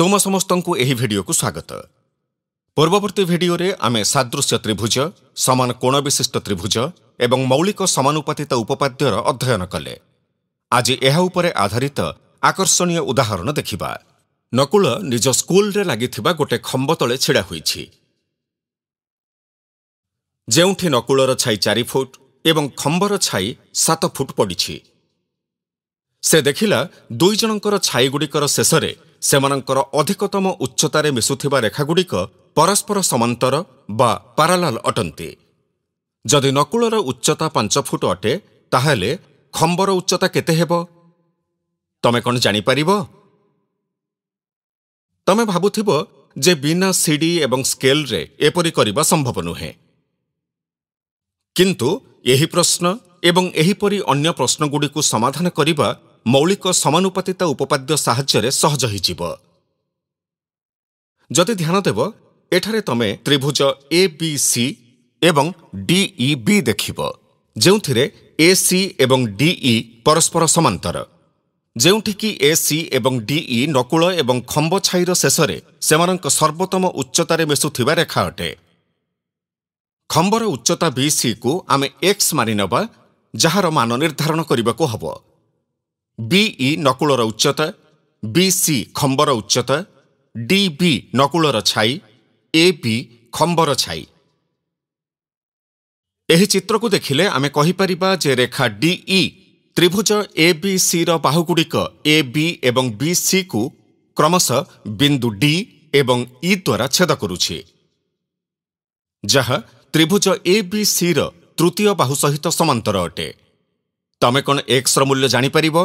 ତୁମ ସମସ୍ତଙ୍କୁ ଏହି ଭିଡ଼ିଓକୁ ସ୍ୱାଗତ ପୂର୍ବବର୍ତ୍ତୀ ଭିଡ଼ିଓରେ ଆମେ ସାଦୃଶ୍ୟ ତ୍ରିଭୁଜ ସମାନ କୋଣ ବିଶିଷ୍ଟ ତ୍ରିଭୁଜ ଏବଂ ମୌଳିକ ସମାନୁପାତିତ ଉପପାଦ୍ୟର ଅଧ୍ୟୟନ କଲେ ଆଜି ଏହା ଉପରେ ଆଧାରିତ ଆକର୍ଷଣୀୟ ଉଦାହରଣ ଦେଖିବା ନକୁଳ ନିଜ ସ୍କୁଲରେ ଲାଗିଥିବା ଗୋଟିଏ ଖମ୍ବ ତଳେ ଛିଡ଼ା ହୋଇଛି ଯେଉଁଠି ନକୁଳର ଛାଇ ଚାରି ଫୁଟ ଏବଂ ଖମ୍ବର ଛାଇ ସାତ ଫୁଟ ପଡ଼ିଛି ସେ ଦେଖିଲା ଦୁଇଜଣଙ୍କର ଛାଇଗୁଡ଼ିକର ଶେଷରେ ସେମାନଙ୍କର ଅଧିକତମ ଉଚ୍ଚତାରେ ମିଶୁଥିବା ରେଖାଗୁଡ଼ିକ ପରସ୍ପର ସମାନ୍ତର ବା ପାରାଲାଲ୍ ଅଟନ୍ତି ଯଦି ନକୁଳର ଉଚ୍ଚତା ପାଞ୍ଚ ଫୁଟ ଅଟେ ତାହେଲେ ଖମ୍ବର ଉଚ୍ଚତା କେତେ ହେବ ତମେ କ'ଣ ଜାଣିପାରିବ ତମେ ଭାବୁଥିବ ଯେ ବିନା ସିଡି ଏବଂ ସ୍କେଲ୍ରେ ଏପରି କରିବା ସମ୍ଭବ ନୁହେଁ କିନ୍ତୁ ଏହି ପ୍ରଶ୍ନ ଏବଂ ଏହିପରି ଅନ୍ୟ ପ୍ରଶ୍ନଗୁଡ଼ିକୁ ସମାଧାନ କରିବା ମୌଳିକ ସମାନୁପାତିତା ଉପପାଦ୍ୟ ସାହାଯ୍ୟରେ ସହଜ ହୋଇଯିବ ଯଦି ଧ୍ୟାନ ଦେବ ଏଠାରେ ତମେ ତ୍ରିଭୁଜ ଏ ବି ସି ଏବଂ ଡିଇ ବି e, ଦେଖିବ ଯେଉଁଥିରେ ଏ ସି ଏବଂ ଡିଇ e ପରସ୍ପର ସମାନ୍ତର ଯେଉଁଠିକି ଏ ସି ଏବଂ ଡିଇ e ନକୁଳ ଏବଂ ଖମ୍ବ ଛାଇର ଶେଷରେ ସେମାନଙ୍କ ସର୍ବୋତ୍ତମ ଉଚ୍ଚତାରେ ମିଶୁଥିବା ରେଖା ଅଟେ ଖମ୍ବର ଉଚ୍ଚତା ବି ସିକୁ ଆମେ ଏକ୍ସ ମାନିନେବା ଯାହାର ମାନ ନିର୍ଦ୍ଧାରଣ କରିବାକୁ ହେବ ବିଇ ନକୁଳର ଉଚ୍ଚତା ବିସି ଖମ୍ବର ଉଚ୍ଚତା ବି ନକୁଳର ଛାଇ ଏ ବି ଖମ୍ବର ଛାଇ ଏହି ଚିତ୍ରକୁ ଦେଖିଲେ ଆମେ କହିପାରିବା ଯେ ରେଖା ଡିଇ ତ୍ରିଭୁଜ ଏ ବି ସିର ବାହୁଗୁଡ଼ିକ ଏ ବି ଏବଂ ବି ସିକୁ କ୍ରମଶଃ ବିନ୍ଦୁ ଡି ଏବଂ ଇ ଦ୍ୱାରା ଛେଦ କରୁଛି ଯାହା ତ୍ରିଭୁଜ ଏ ବି ସିର ତୃତୀୟ ବାହୁ ସହିତ ସମାନ୍ତର ଅଟେ ତମେ କ'ଣ ଏକ୍ସର ମୂଲ୍ୟ ଜାଣିପାରିବ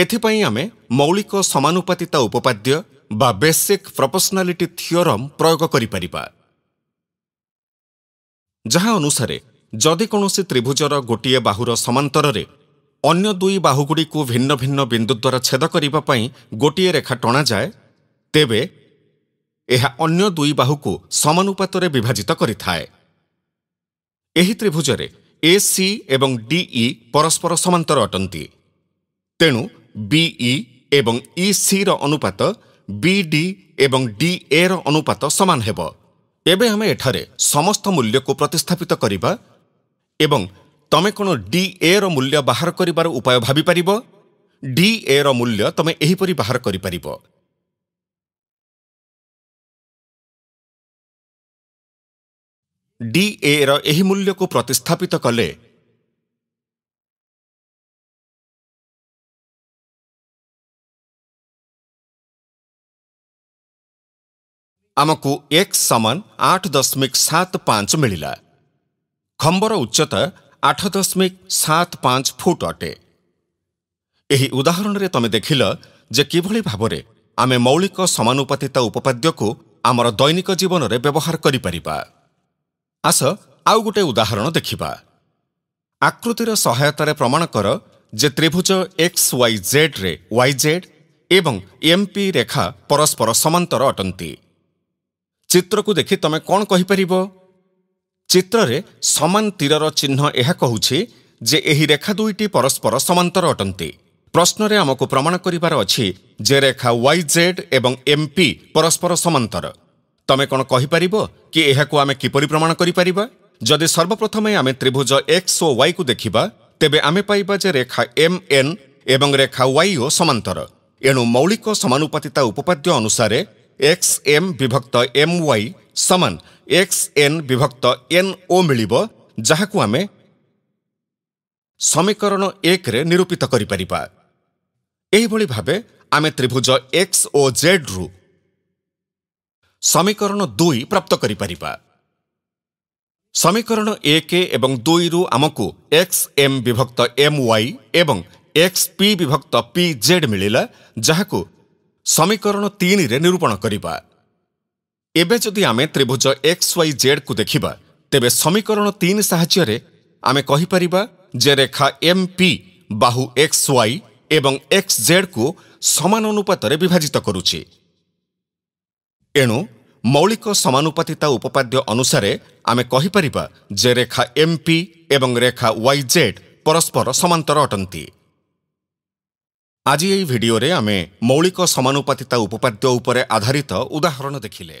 ଏଥିପାଇଁ ଆମେ ମୌଳିକ ସମାନୁପାତିତା ଉପପାଦ୍ୟ ବା ବେସିକ୍ ପ୍ରପୋସନାଲିଟି ଥିଓରମ୍ ପ୍ରୟୋଗ କରିପାରିବା ଯାହା ଅନୁସାରେ ଯଦି କୌଣସି ତ୍ରିଭୁଜର ଗୋଟିଏ ବାହୁର ସମାନ୍ତରରେ ଅନ୍ୟ ଦୁଇ ବାହୁଗୁଡ଼ିକୁ ଭିନ୍ନ ଭିନ୍ନ ବିନ୍ଦୁ ଦ୍ୱାରା ଛେଦ କରିବା ପାଇଁ ଗୋଟିଏ ରେଖା ଟଣାଯାଏ ତେବେ ଏହା ଅନ୍ୟ ଦୁଇ ବାହୁକୁ ସମାନୁପାତରେ ବିଭାଜିତ କରିଥାଏ ଏହି ତ୍ରିଭୁଜରେ ଏ ସି ଏବଂ ଡିଇ e ପରସ୍ପର ସମାନ୍ତର ଅଟନ୍ତି ତେଣୁ ବିଇ e e ଏବଂ ଇ ସିର ଅନୁପାତ ବି ଡି ଏବଂ ଡିଏ ର ଅନୁପାତ ସମାନ ହେବ ଏବେ ଆମେ ଏଠାରେ ସମସ୍ତ ମୂଲ୍ୟକୁ ପ୍ରତିସ୍ଥାପିତ କରିବା ଏବଂ ତମେ କ'ଣ ଡିଏ ର ମୂଲ୍ୟ ବାହାର କରିବାର ଉପାୟ ଭାବିପାରିବ ଡିଏ ର ମୂଲ୍ୟ ତମେ ଏହିପରି ବାହାର କରିପାରିବ ଡିଏ ର ଏହି ମୂଲ୍ୟକୁ ପ୍ରତିସ୍ଥାପିତ କଲେ ଆମକୁ ଏକ୍ସ ସମାନ ଆଠ ଦଶମିକ ସାତ ପାଞ୍ଚ ମିଳିଲା ଖମ୍ବର ଉଚ୍ଚତା ଆଠ ଦଶମିକ ସାତ ପାଞ୍ଚ ଫୁଟ୍ ଅଟେ ଏହି ଉଦାହରଣରେ ତମେ ଦେଖିଲ ଯେ କିଭଳି ଭାବରେ ଆମେ ମୌଳିକ ସମାନୁପାତିତା ଉପପାଦ୍ୟକୁ ଆମର ଦୈନିକ ଜୀବନରେ ବ୍ୟବହାର କରିପାରିବା ଆସ ଆଉ ଗୋଟିଏ ଉଦାହରଣ ଦେଖିବା ଆକୃତିର ସହାୟତାରେ ପ୍ରମାଣ କର ଯେ ତ୍ରିଭୁଜ ଏକ୍ସ ୱାଇ ଜେଡ୍ରେ ୱାଇଜେଡ୍ ଏବଂ ଏମ୍ପି ରେଖା ପରସ୍ପର ସମାନ୍ତର ଅଟନ୍ତି ଚିତ୍ରକୁ ଦେଖି ତୁମେ କ'ଣ କହିପାରିବ ଚିତ୍ରରେ ସମାନ ତୀରର ଚିହ୍ନ ଏହା କହୁଛି ଯେ ଏହି ରେଖା ଦୁଇଟି ପରସ୍ପର ସମାନ୍ତର ଅଟନ୍ତି ପ୍ରଶ୍ନରେ ଆମକୁ ପ୍ରମାଣ କରିବାର ଅଛି ଯେ ରେଖା ୱାଇ ଜେଡ୍ ଏବଂ ଏମ୍ପି ପରସ୍ପର ସମାନ୍ତର ତୁମେ କ'ଣ କହିପାରିବ କି ଏହାକୁ ଆମେ କିପରି ପ୍ରମାଣ କରିପାରିବା ଯଦି ସର୍ବପ୍ରଥମେ ଆମେ ତ୍ରିଭୁଜ ଏକ୍ସ ଓ ୱାଇକୁ ଦେଖିବା ତେବେ ଆମେ ପାଇବା ଯେ ରେଖା ଏମ୍ ଏନ୍ ଏବଂ ରେଖା ୱାଇ ଓ ସମାନ୍ତର ଏଣୁ ମୌଳିକ ସମାନୁପାତିତା ଉପପାଦ୍ୟ ଅନୁସାରେ ଏକ୍ସ ଏମ୍ ବିଭକ୍ତ ଏମ୍ ୱାଇ ସମାନ ଏକ୍ସ ଏନ୍ ବିଭକ୍ତ ଏନ୍ ଓ ମିଳିବ ଯାହାକୁ ଆମେ ସମୀକରଣ ଏକରେ ନିରୂପିତ କରିପାରିବା ଏହିଭଳି ଭାବେ ଆମେ ତ୍ରିଭୁଜ ଏକ୍ସ ଓ ଜେଡ୍ରୁ ସମୀକରଣ ଦୁଇ ପ୍ରାପ୍ତ କରିପାରିବା ସମୀକରଣ ଏକ ଏବଂ ଦୁଇରୁ ଆମକୁ ଏକ୍ସ ଏମ୍ ବିଭକ୍ତ ଏମ୍ ୱାଇ ଏବଂ ଏକ୍ସ ପି ବିଭକ୍ତ ପି ଜେଡ୍ ମିଳିଲା ଯାହାକୁ ସମୀକରଣ ତିନିରେ ନିରୂପଣ କରିବା ଏବେ ଯଦି ଆମେ ତ୍ରିଭୁଜ ଏକ୍ସ ୱାଇ ଜେଡ୍କୁ ଦେଖିବା ତେବେ ସମୀକରଣ ତିନି ସାହାଯ୍ୟରେ ଆମେ କହିପାରିବା ଯେ ରେଖା ଏମ୍ ପି ବାହୁ ଏକ୍ସ ୱାଇ ଏବଂ ଏକ୍ସ ଜେଡ୍କୁ ସମାନ ଅନୁପାତରେ ବିଭାଜିତ କରୁଛି ଏଣୁ ମୌଳିକ ସମାନୁପାତିତା ଉପପାଦ୍ୟ ଅନୁସାରେ ଆମେ କହିପାରିବା ଯେ ରେଖା ଏମ୍ ପି ଏବଂ ରେଖା ୱାଇ ଜେଡ୍ ପରସ୍ପର ସମାନ୍ତର ଅଟନ୍ତି ଆଜି ଏହି ଭିଡ଼ିଓରେ ଆମେ ମୌଳିକ ସମାନୁପାତିତା ଉପପାଦ୍ୟ ଉପରେ ଆଧାରିତ ଉଦାହରଣ ଦେଖିଲେ